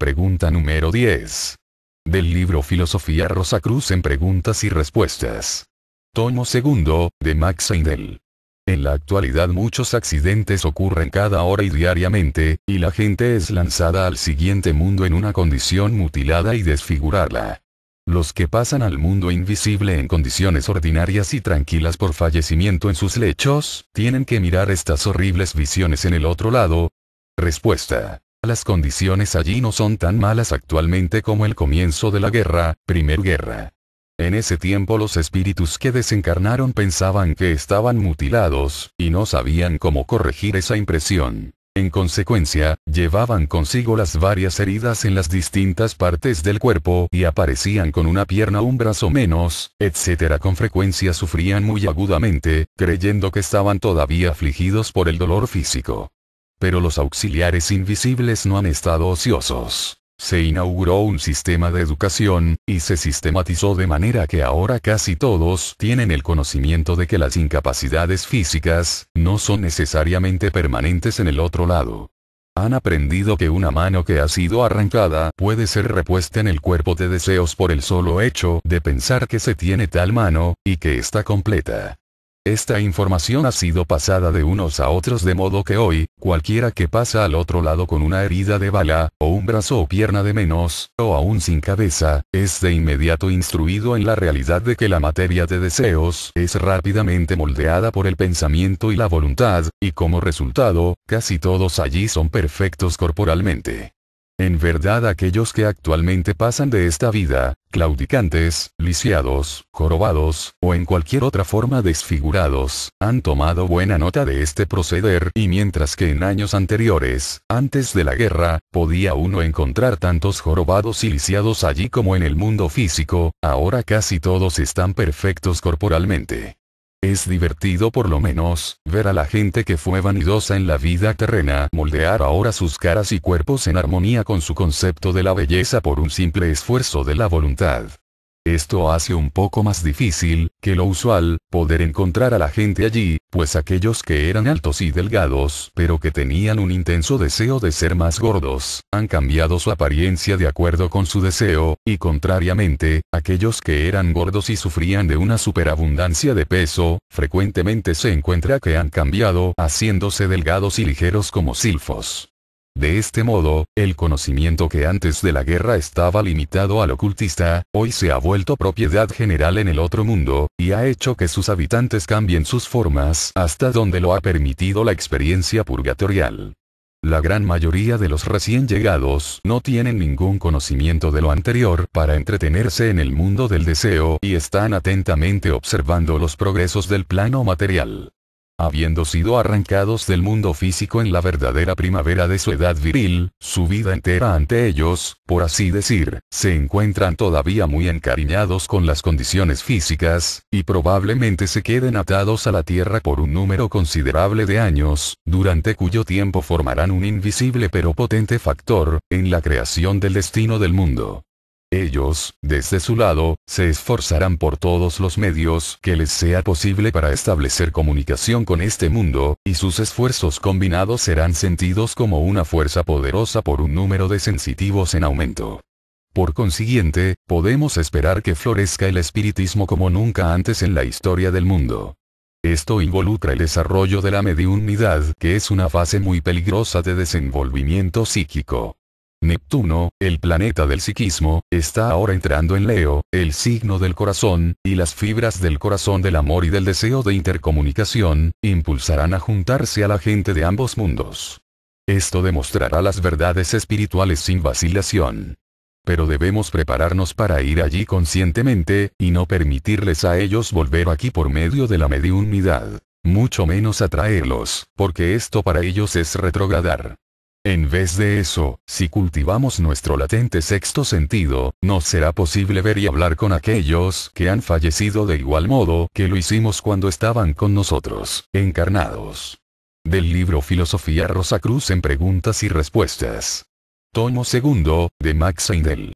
Pregunta número 10. Del libro Filosofía Rosacruz en Preguntas y Respuestas. Tomo segundo, de Max Heindel. En la actualidad muchos accidentes ocurren cada hora y diariamente, y la gente es lanzada al siguiente mundo en una condición mutilada y desfigurarla. Los que pasan al mundo invisible en condiciones ordinarias y tranquilas por fallecimiento en sus lechos, tienen que mirar estas horribles visiones en el otro lado. Respuesta. Las condiciones allí no son tan malas actualmente como el comienzo de la guerra, primer guerra. En ese tiempo los espíritus que desencarnaron pensaban que estaban mutilados, y no sabían cómo corregir esa impresión. En consecuencia, llevaban consigo las varias heridas en las distintas partes del cuerpo y aparecían con una pierna un brazo menos, etc. Con frecuencia sufrían muy agudamente, creyendo que estaban todavía afligidos por el dolor físico. Pero los auxiliares invisibles no han estado ociosos. Se inauguró un sistema de educación, y se sistematizó de manera que ahora casi todos tienen el conocimiento de que las incapacidades físicas, no son necesariamente permanentes en el otro lado. Han aprendido que una mano que ha sido arrancada puede ser repuesta en el cuerpo de deseos por el solo hecho de pensar que se tiene tal mano, y que está completa. Esta información ha sido pasada de unos a otros de modo que hoy, cualquiera que pasa al otro lado con una herida de bala, o un brazo o pierna de menos, o aún sin cabeza, es de inmediato instruido en la realidad de que la materia de deseos es rápidamente moldeada por el pensamiento y la voluntad, y como resultado, casi todos allí son perfectos corporalmente. En verdad aquellos que actualmente pasan de esta vida, claudicantes, lisiados, jorobados, o en cualquier otra forma desfigurados, han tomado buena nota de este proceder y mientras que en años anteriores, antes de la guerra, podía uno encontrar tantos jorobados y lisiados allí como en el mundo físico, ahora casi todos están perfectos corporalmente. Es divertido por lo menos, ver a la gente que fue vanidosa en la vida terrena moldear ahora sus caras y cuerpos en armonía con su concepto de la belleza por un simple esfuerzo de la voluntad. Esto hace un poco más difícil, que lo usual, poder encontrar a la gente allí, pues aquellos que eran altos y delgados, pero que tenían un intenso deseo de ser más gordos, han cambiado su apariencia de acuerdo con su deseo, y contrariamente, aquellos que eran gordos y sufrían de una superabundancia de peso, frecuentemente se encuentra que han cambiado haciéndose delgados y ligeros como silfos. De este modo, el conocimiento que antes de la guerra estaba limitado al ocultista, hoy se ha vuelto propiedad general en el otro mundo, y ha hecho que sus habitantes cambien sus formas hasta donde lo ha permitido la experiencia purgatorial. La gran mayoría de los recién llegados no tienen ningún conocimiento de lo anterior para entretenerse en el mundo del deseo y están atentamente observando los progresos del plano material. Habiendo sido arrancados del mundo físico en la verdadera primavera de su edad viril, su vida entera ante ellos, por así decir, se encuentran todavía muy encariñados con las condiciones físicas, y probablemente se queden atados a la Tierra por un número considerable de años, durante cuyo tiempo formarán un invisible pero potente factor, en la creación del destino del mundo. Ellos, desde su lado, se esforzarán por todos los medios que les sea posible para establecer comunicación con este mundo, y sus esfuerzos combinados serán sentidos como una fuerza poderosa por un número de sensitivos en aumento. Por consiguiente, podemos esperar que florezca el espiritismo como nunca antes en la historia del mundo. Esto involucra el desarrollo de la mediunidad, que es una fase muy peligrosa de desenvolvimiento psíquico. Neptuno, el planeta del psiquismo, está ahora entrando en Leo, el signo del corazón, y las fibras del corazón del amor y del deseo de intercomunicación, impulsarán a juntarse a la gente de ambos mundos. Esto demostrará las verdades espirituales sin vacilación. Pero debemos prepararnos para ir allí conscientemente, y no permitirles a ellos volver aquí por medio de la mediunidad. Mucho menos atraerlos, porque esto para ellos es retrogradar. En vez de eso, si cultivamos nuestro latente sexto sentido, nos será posible ver y hablar con aquellos que han fallecido de igual modo que lo hicimos cuando estaban con nosotros, encarnados. Del libro Filosofía Rosa Cruz en Preguntas y Respuestas. Tomo segundo, de Max Heindel.